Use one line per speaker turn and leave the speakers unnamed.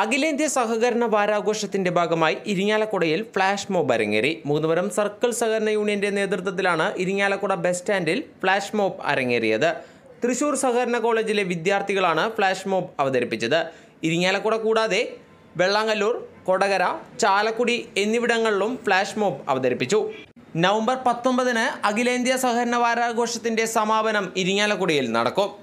അഖിലേന്ത്യാ സഹകരണ വാരാഘോഷത്തിന്റെ ഭാഗമായി ഇരിങ്ങാലക്കുടയിൽ ഫ്ലാഷ് മോബ് അരങ്ങേറി മൂന്നുപുരം സർക്കിൾ സഹകരണ യൂണിയന്റെ നേതൃത്വത്തിലാണ് ഇരിങ്ങാലക്കുട ബസ് സ്റ്റാൻഡിൽ ഫ്ലാഷ് മോബ് അരങ്ങേറിയത് തൃശൂർ സഹകരണ കോളേജിലെ വിദ്യാർത്ഥികളാണ് ഫ്ലാഷ് മോബ് അവതരിപ്പിച്ചത് ഇരിങ്ങാലക്കുട കൂടാതെ വെള്ളാങ്ങല്ലൂർ കൊടകര ചാലക്കുടി എന്നിവിടങ്ങളിലും ഫ്ലാഷ് മോബ് അവതരിപ്പിച്ചു നവംബർ പത്തൊമ്പതിന് അഖിലേന്ത്യാ സഹകരണ വാരാഘോഷത്തിന്റെ സമാപനം ഇരിങ്ങാലക്കുടയിൽ നടക്കും